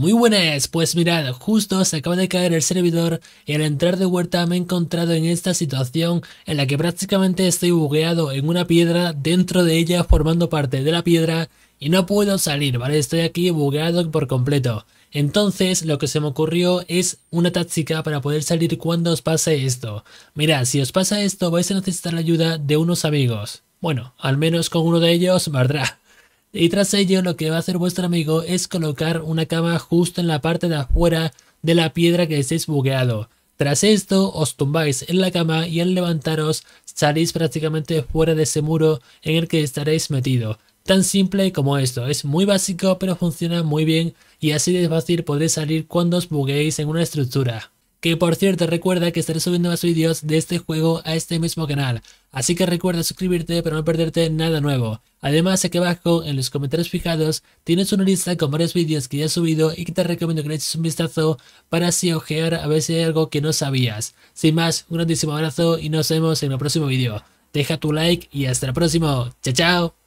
Muy buenas, pues mirad, justo se acaba de caer el servidor y al entrar de vuelta me he encontrado en esta situación en la que prácticamente estoy bugueado en una piedra, dentro de ella formando parte de la piedra y no puedo salir, ¿vale? Estoy aquí bugueado por completo. Entonces lo que se me ocurrió es una táctica para poder salir cuando os pase esto. Mirad, si os pasa esto vais a necesitar la ayuda de unos amigos. Bueno, al menos con uno de ellos valdrá. Y tras ello lo que va a hacer vuestro amigo es colocar una cama justo en la parte de afuera de la piedra que estéis bugueado. Tras esto os tumbáis en la cama y al levantaros salís prácticamente fuera de ese muro en el que estaréis metido. Tan simple como esto, es muy básico pero funciona muy bien y así de fácil podréis salir cuando os bugueéis en una estructura. Que por cierto, recuerda que estaré subiendo más vídeos de este juego a este mismo canal. Así que recuerda suscribirte para no perderte nada nuevo. Además, aquí abajo, en los comentarios fijados, tienes una lista con varios vídeos que ya he subido y que te recomiendo que le eches un vistazo para así ojear a ver si hay algo que no sabías. Sin más, un grandísimo abrazo y nos vemos en el próximo vídeo. Deja tu like y hasta el próximo. Chao, chao.